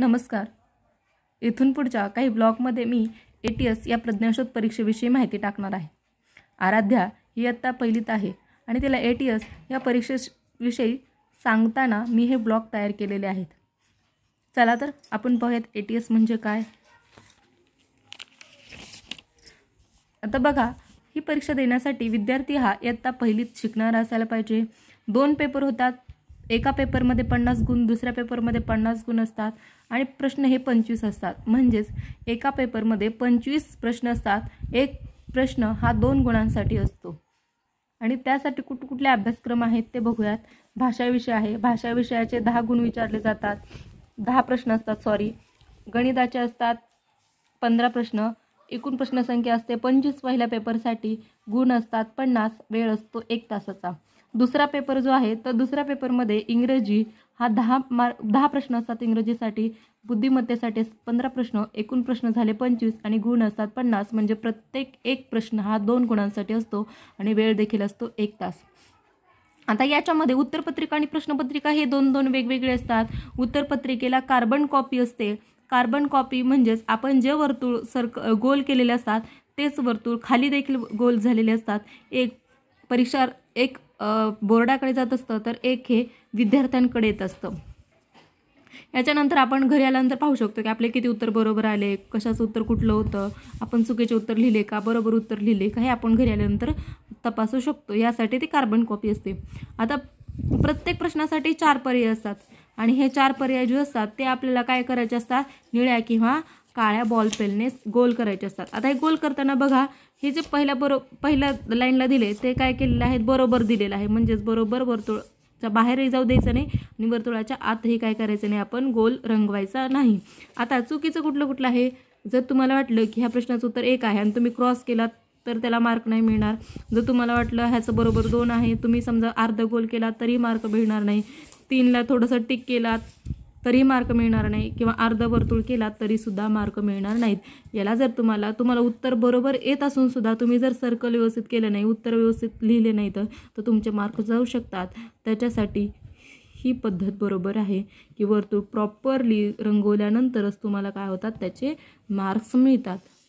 नमस्कार इथून पुढच्या काही ब्लॉगमध्ये मी ए टी एस या प्रज्ञाशोध परीक्षेविषयी माहिती टाकणार आहे आराध्या ही आत्ता पहिलीत आहे आणि तिला ए टी एस या परीक्षेविषयी सांगताना मी हे ब्लॉग तयार केलेले आहेत चला तर आपण पाहूयात ए टी एस म्हणजे काय आता बघा ही परीक्षा देण्यासाठी विद्यार्थी हा इयत्ता पहिलीत शिकणारा असायला पाहिजे दोन पेपर होतात एका पेपरमध्ये पन्नास गुण दुसऱ्या पेपरमध्ये पन्नास गुण असतात आणि प्रश्न हे पंचवीस असतात म्हणजेच एका पेपरमध्ये पंचवीस प्रश्न असतात एक प्रश्न हा दोन गुणांसाठी असतो आणि त्यासाठी कुठ कुठले अभ्यासक्रम आहेत ते बघूयात भाषा विषय आहे भाषा विषयाचे दहा गुण विचारले जातात दहा प्रश्न असतात सॉरी गणिताचे असतात पंधरा प्रश्न एकूण प्रश्नसंख्या असते पंचवीस पहिल्या पेपरसाठी गुण असतात पन्नास वेळ असतो एक तासाचा दुसरा पेपर जो आहे तर दुसऱ्या पेपरमध्ये इंग्रजी हा दहा मार दहा प्रश्न असतात इंग्रजीसाठी बुद्धिमत्तेसाठी पंधरा प्रश्न एकूण प्रश्न झाले पंचवीस आणि गुण असतात पन्नास म्हणजे प्रत्येक एक प्रश्न हा दोन गुणांसाठी असतो आणि वेळ देखील असतो एक तास आता याच्यामध्ये उत्तरपत्रिका आणि प्रश्नपत्रिका हे दोन दोन वेगवेगळे असतात उत्तरपत्रिकेला कार्बन कॉपी असते कार्बन कॉपी म्हणजेच आपण जे वर्तुळ सरक गोल केलेले असतात तेच वर्तुळ खाली देखील गोल झालेले असतात एक परीक्षा एक बोर्डाकडे जात असतं तर एक हे विद्यार्थ्यांकडे येत असतं याच्यानंतर आपण घरी आल्यानंतर पाहू शकतो की आपले किती उत्तर बरोबर आले कशाचं उत्तर कुठलं होतं आपण चुकीचे उत्तर लिहिले का बरोबर उत्तर लिहिले का हे आपण घरी आल्यानंतर तपासू शकतो यासाठी ती कार्बन कॉपी असते आता प्रत्येक प्रश्नासाठी चार पर्याय असतात आणि हे चार पर्याय जे असतात ते आपल्याला काय करायचे असतात निळ्या किंवा काळ्या बॉल पेनने गोल करायचे असतात आता हे गोल करताना बघा हे जे पहिल्या बरो पहिल्या लाईनला दिले ते काय केलेलं आहे बरोबर दिलेलं आहे म्हणजेच बरोबर वर्तुळच्या बाहेरही जाऊ द्यायचं नाही आणि वर्तुळाच्या आतही काय करायचं नाही आपण गोल रंगवायचा नाही आता चुकीचं कुठलं कुठलं आहे जर तुम्हाला वाटलं की ह्या प्रश्नाचं उत्तर एक आहे आणि तुम्ही क्रॉस केलात तर त्याला मार्क नाही मिळणार जर तुम्हाला वाटलं ह्याचं बरोबर दोन आहे तुम्ही समजा अर्ध गोल केला तरी मार्क मिळणार नाही तीनला थोडंसं टिक केलात तरी मार्क मिळणार नाही किंवा वर्तुळ केला तरीसुद्धा मार्क मिळणार नाहीत याला जर तुम्हाला तुम्हाला उत्तर बरोबर येत असून सुद्धा तुम्ही जर सर्कल व्यवस्थित केलं नाही उत्तर व्यवस्थित लिहिले नाही तर तुमचे मार्क जाऊ शकतात त्याच्यासाठी ही पद्धत बरोबर आहे की वर्तुळ प्रॉपरली रंगवल्यानंतरच तुम्हाला काय होतात त्याचे मार्क्स मिळतात